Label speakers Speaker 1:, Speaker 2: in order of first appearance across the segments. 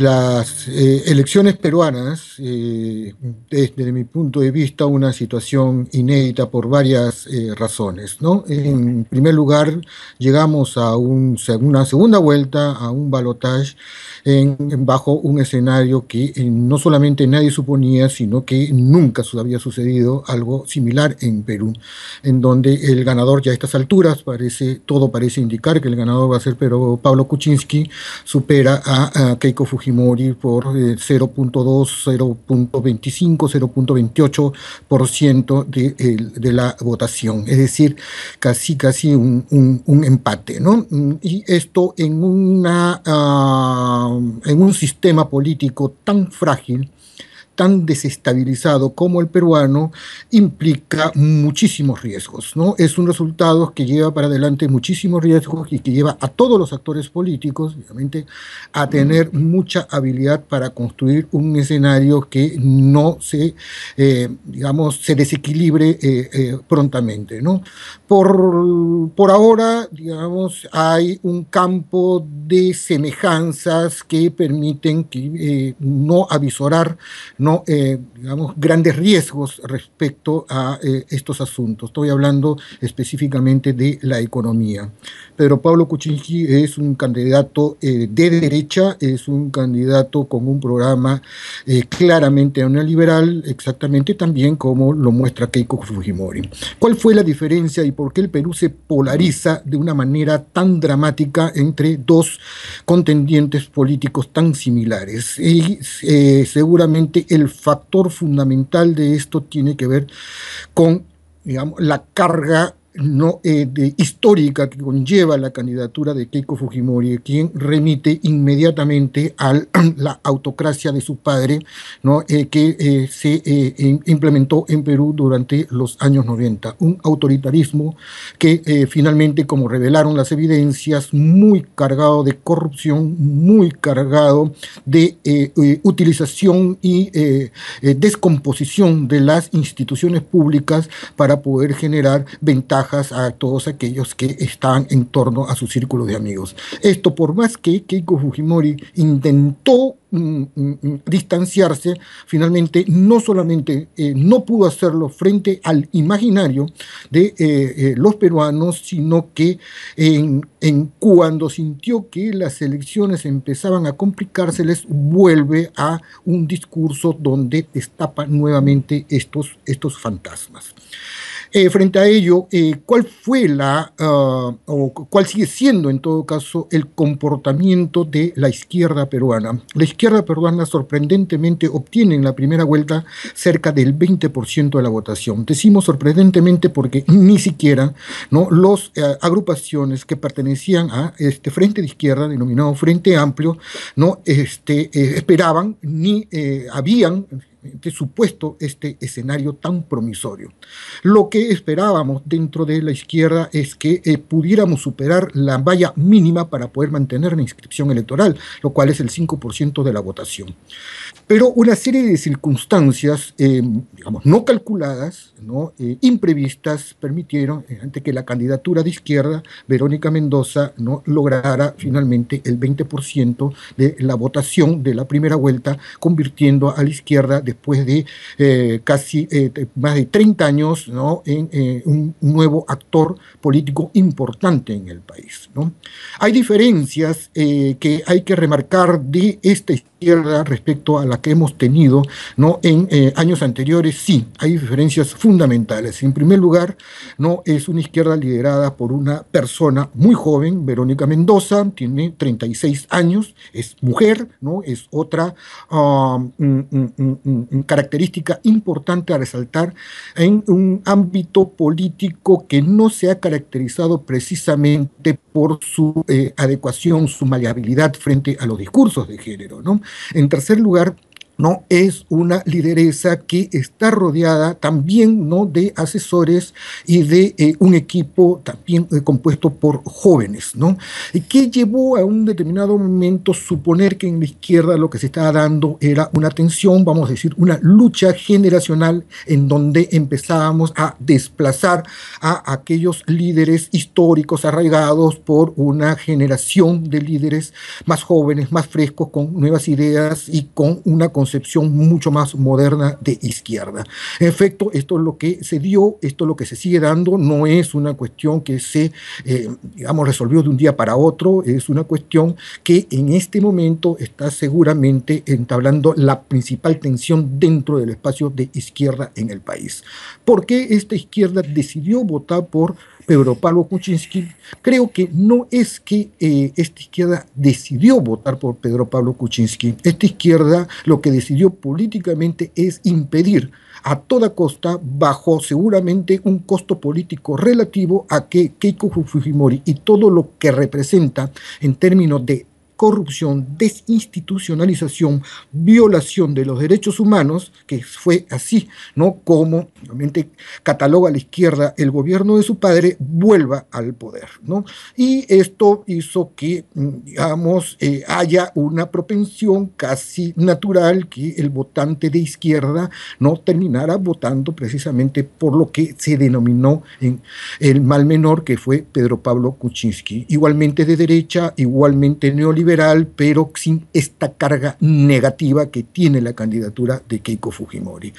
Speaker 1: Las eh, elecciones peruanas, eh, desde mi punto de vista, una situación inédita por varias eh, razones. ¿no? En primer lugar, llegamos a un, una segunda vuelta, a un balotaje en, bajo un escenario que no solamente nadie suponía, sino que nunca había sucedido algo similar en Perú, en donde el ganador ya a estas alturas, parece, todo parece indicar que el ganador va a ser pero Pablo Kuczynski, supera a, a Keiko Fujimori Fujimori por 0.2, 0.25, 0.28% de, de la votación. Es decir, casi, casi un, un, empate. ¿no? Mm, y esto en, una, ah, en un sistema político tan frágil tan desestabilizado como el peruano implica muchísimos riesgos. ¿no? Es un resultado que lleva para adelante muchísimos riesgos y que lleva a todos los actores políticos, obviamente, a tener mucha habilidad para construir un escenario que no se, eh, digamos, se desequilibre eh, eh, prontamente. ¿no? Por, por ahora, digamos, hay un campo de semejanzas que permiten que, no avisorar, no eh, digamos, grandes riesgos respecto a eh, estos asuntos. Estoy hablando específicamente de la economía. Pedro Pablo Kuczynski es un candidato eh, de derecha, es un candidato con un programa claramente neoliberal, exactamente también como lo muestra Keiko Fujimori. ¿Cuál fue la diferencia y por qué el Perú se polariza de una manera tan dramática entre dos contendientes políticos tan similares? Y seguramente el el factor fundamental de esto tiene que ver con digamos, la carga no, eh, de, histórica que conlleva la candidatura de Keiko Fujimori, quien remite inmediatamente a la autocracia de su padre, ¿no? Eh, que eh, se implementó en Perú durante los años 90. Un autoritarismo que finalmente, como revelaron las evidencias, muy cargado de corrupción, muy cargado de utilización y descomposición de las instituciones públicas para poder generar ventajas a todos aquellos que estaban en torno a su círculo de amigos. Esto por más que Keiko Fujimori intentó mm, mm, mm, distanciarse, finalmente no solamente eh, no pudo hacerlo frente al imaginario de eh, eh, los peruanos, sino que en, cuando sintió que las elecciones empezaban a complicárseles, vuelve a un discurso donde destapa nuevamente estos, estos fantasmas. Eh, frente a ello, eh, ¿cuál fue la, ah, o cuál sigue siendo en todo caso el comportamiento de la izquierda peruana? La izquierda peruana sorprendentemente obtiene en la primera vuelta cerca del 20% de la votación. Decimos sorprendentemente porque ni siquiera las eh, agrupaciones que pertenecían a este frente de izquierda, denominado Frente Amplio, no este, esperaban ni habían supuesto, este escenario tan promisorio. Lo que esperábamos dentro de la izquierda es que eh, pudiéramos superar la valla mínima para poder mantener la inscripción electoral, lo cual es el 5% de la votación. Pero una serie de circunstancias, eh, digamos, no calculadas, ¿no? Eh, imprevistas, permitieron ante que la candidatura de izquierda, Verónica Mendoza, no lograra finalmente el 20% de la votación de la primera vuelta, convirtiendo a la izquierda de después de eh, casi eh, más de 30 años, ¿no? en eh, un nuevo actor político importante en el país. ¿no? Hay diferencias que hay que remarcar de esta izquierda respecto a la que hemos tenido ¿no? en años anteriores. Sí, hay diferencias fundamentales. En primer lugar, no es una izquierda liderada por una persona muy joven, Verónica Mendoza, tiene 36 años, es mujer, ¿no? es otra... Ah, mm, mm, mm, característica importante a resaltar en un ámbito político que no se ha caracterizado precisamente por su eh, adecuación, su maleabilidad frente a los discursos de género. ¿no? En tercer lugar, ¿no? Es una lideresa que está rodeada también, ¿no? De asesores y de eh, un equipo también eh, compuesto por jóvenes, ¿no? que llevó a un determinado momento suponer que en la izquierda lo que se estaba dando era una tensión, vamos a decir, una lucha generacional en donde empezábamos a desplazar a aquellos líderes históricos arraigados por una generación de líderes más jóvenes, más frescos, con nuevas ideas y con una concepción mucho más moderna de izquierda. En efecto, esto es lo que se dio, esto es lo que se sigue dando, no es una cuestión que se, eh, digamos, resolvió de un día para otro, es una cuestión que en este momento está seguramente entablando la principal tensión dentro del espacio de izquierda en el país. ¿Por qué esta izquierda decidió votar por Pedro Pablo Kuczynski, creo que no es que eh, esta izquierda decidió votar por Pedro Pablo Kuczynski. Esta izquierda lo que decidió políticamente es impedir a toda costa, bajo seguramente un costo político relativo a que Keiko Fujimori y todo lo que representa en términos de corrupción, desinstitucionalización, violación de los derechos humanos, que fue así, ¿no? Como realmente cataloga la izquierda el gobierno de su padre, vuelva al poder, ¿no? Y esto hizo que, mm, digamos, eh, haya una propensión casi natural que el votante de izquierda no terminara votando precisamente por lo que se denominó el mal menor que fue Pedro Pablo Kuczynski. Igualmente de derecha, igualmente neoliberal, pero sin esta carga negativa que tiene la candidatura de Keiko Fujimori.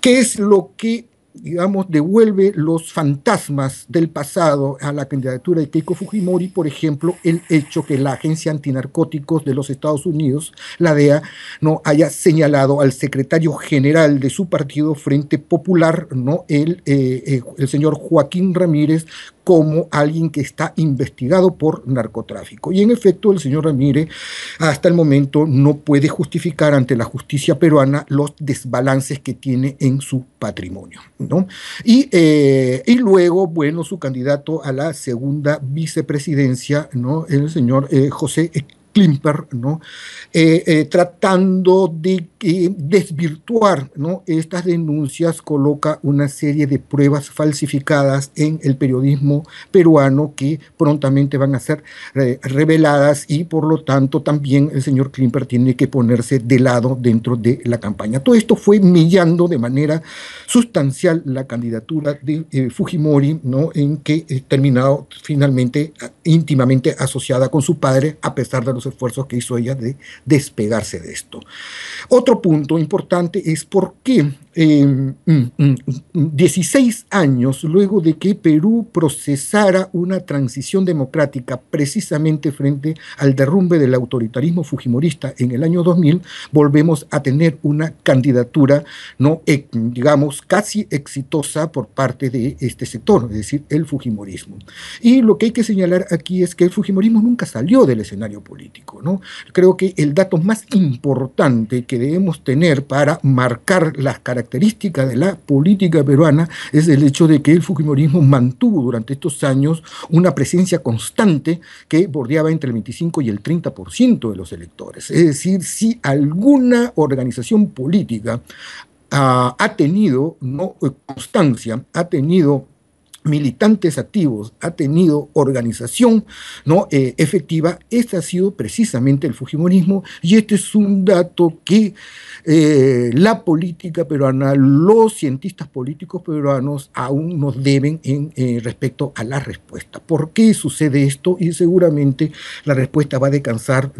Speaker 1: ¿Qué es lo que digamos, devuelve los fantasmas del pasado a la candidatura de Keiko Fujimori, por ejemplo, el hecho que la Agencia Antinarcóticos de los Estados Unidos, la DEA, no haya señalado al secretario general de su partido Frente Popular, no el, eh, eh, el señor Joaquín Ramírez, como alguien que está investigado por narcotráfico. Y en efecto, el señor Ramírez hasta el momento no puede justificar ante la justicia peruana los desbalances que tiene en su patrimonio. ¿no? Y, eh, y luego, bueno, su candidato a la segunda vicepresidencia, ¿no? el señor eh, José Klimper, ¿no? Eh, eh, tratando de eh, desvirtuar ¿no? estas denuncias, coloca una serie de pruebas falsificadas en el periodismo peruano que prontamente van a ser reveladas y por lo tanto también el señor Klimper tiene que ponerse de lado dentro de la campaña. Todo esto fue millando de manera sustancial la candidatura de Fujimori, ¿no? en que terminado finalmente íntimamente asociada con su padre a pesar de los esfuerzos que hizo ella de despegarse de esto. Otro punto importante es por qué 16 em, mm, mm, mm, años luego de que Perú procesara una transición democrática precisamente frente al derrumbe del autoritarismo fujimorista en el año 2000, volvemos a tener una candidatura, no, digamos, casi exitosa por parte de este sector, es decir, el fujimorismo. Y lo que hay que señalar aquí es que el fujimorismo nunca salió del escenario político. Creo que el dato más importante que debemos tener para marcar las características de la política peruana es el hecho de que el Fujimorismo mantuvo durante estos años una presencia constante que bordeaba entre el 25 y el 30% de los electores. Es decir, si alguna organización política ah, ha tenido eh, constancia, ha tenido militantes activos, ha tenido organización ¿no? Eh, efectiva, este ha sido precisamente el Fujimorismo y este es un dato que eh, la política peruana, los cientistas políticos peruanos aún nos deben en, eh, respecto a la respuesta. ¿Por qué sucede esto? Y seguramente la respuesta va a descansar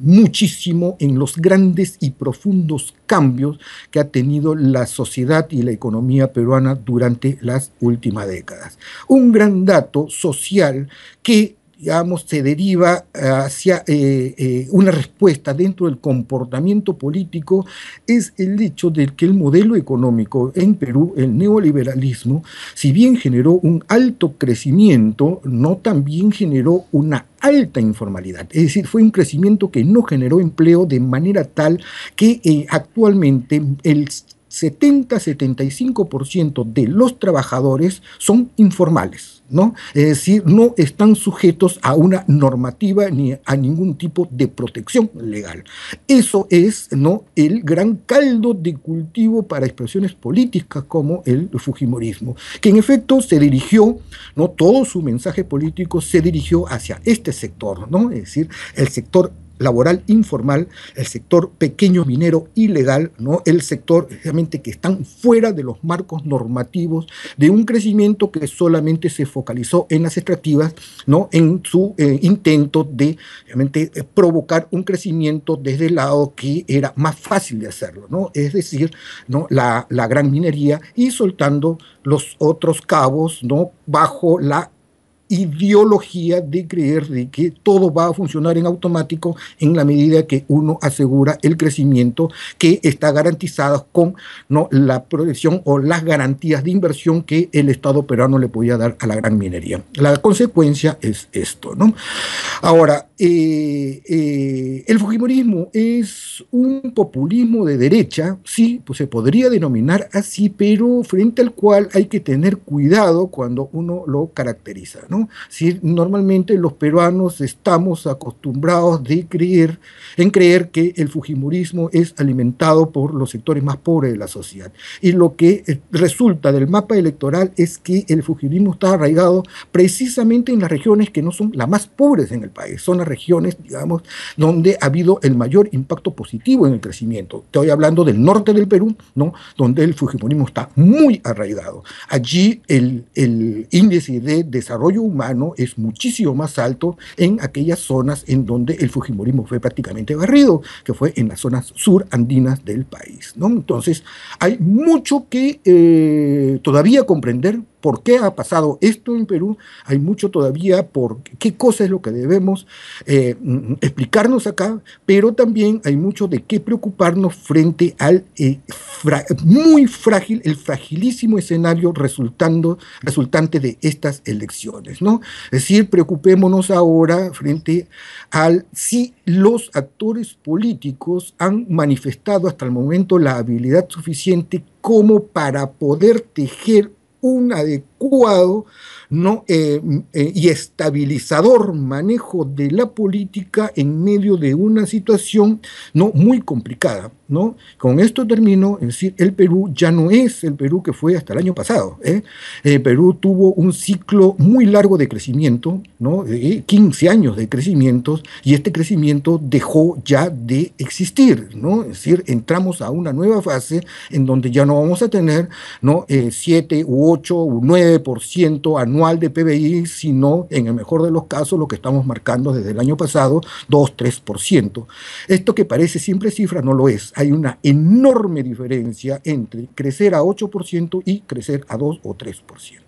Speaker 1: muchísimo en los grandes y profundos cambios que ha tenido la sociedad y la economía peruana durante las últimas décadas. Un gran dato social que digamos, se deriva eh, hacia eh, eh, una respuesta dentro del comportamiento político es el hecho de que el modelo económico en Perú, el neoliberalismo, si bien generó un alto crecimiento, no también generó una alta informalidad. Es decir, fue un crecimiento que no generó empleo de manera tal que actualmente el 70-75% de los trabajadores son informales es decir, no están sujetos a una normativa ni a ningún tipo de protección legal. Eso es, ¿no? El gran caldo de cultivo para expresiones políticas como el fujimorismo, que en efecto se dirigió, ¿no? Todo su mensaje político se dirigió hacia este sector, ¿no? Es decir, el sector laboral informal, el sector pequeño minero ilegal, ¿no? el sector realmente que están fuera de los marcos normativos de un crecimiento que solamente se focalizó en las extractivas, ¿no? en su eh, intento de realmente eh, provocar un crecimiento desde el lado que era más fácil de hacerlo, ¿no? es decir, ¿no? la, la gran minería y soltando los otros cabos ¿no? bajo la ideología de creer que todo va a funcionar en automático en la medida que uno asegura el crecimiento que está garantizado con ¿no? la protección o las garantías de inversión que el Estado peruano le podía dar a la gran minería. La consecuencia es esto. ¿no? Ahora, eh, el Fujimorismo es un populismo de derecha, sí, pues se podría denominar así, pero frente al cual hay que tener cuidado cuando uno lo caracteriza. ¿no? Si normalmente los peruanos estamos acostumbrados de creer, en creer que el Fujimorismo es alimentado por los sectores más pobres de la sociedad. Y lo que eh, resulta del mapa electoral es que el Fujimorismo está arraigado precisamente en las regiones que no son las más pobres en el país, son las regiones, digamos, donde ha habido el mayor impacto positivo en el crecimiento. Estoy hablando del norte del Perú, ¿no? donde el fujimorismo está muy arraigado. Allí el, índice de desarrollo humano es muchísimo más alto en aquellas zonas en donde el fujimorismo fue prácticamente barrido, que fue en las zonas sur andinas del país. ¿no? Entonces, hay mucho que eh, todavía comprender por qué ha pasado esto en Perú, hay mucho todavía por qué cosa es lo que debemos eh, mm, mm, explicarnos acá, pero también hay mucho de qué preocuparnos frente al eh, muy frágil, el fragilísimo escenario resultando, resultante de estas elecciones. ¿no? Es decir, preocupémonos ahora frente al si los actores políticos han manifestado hasta el momento la habilidad suficiente como para poder tejer un adicto jugado ¿no? Eh, eh, y estabilizador manejo de la política en medio de una situación ¿no? muy complicada. ¿no? Con esto termino, es decir, el Perú ya no es el Perú que fue hasta el año pasado. El ¿eh? Perú tuvo un ciclo muy largo de crecimiento, ¿no? 15 años de crecimiento y este crecimiento dejó ya de existir. ¿no? Es decir, entramos a una nueva fase en donde ya no vamos a tener ¿no? 7 u 8 u 9 por ciento anual de PBI, sino en el mejor de los casos lo que estamos marcando desde el año pasado, 2-3%. Esto que parece simple cifra no lo es. Hay una enorme diferencia entre crecer a 8% y crecer a 2 o 3%.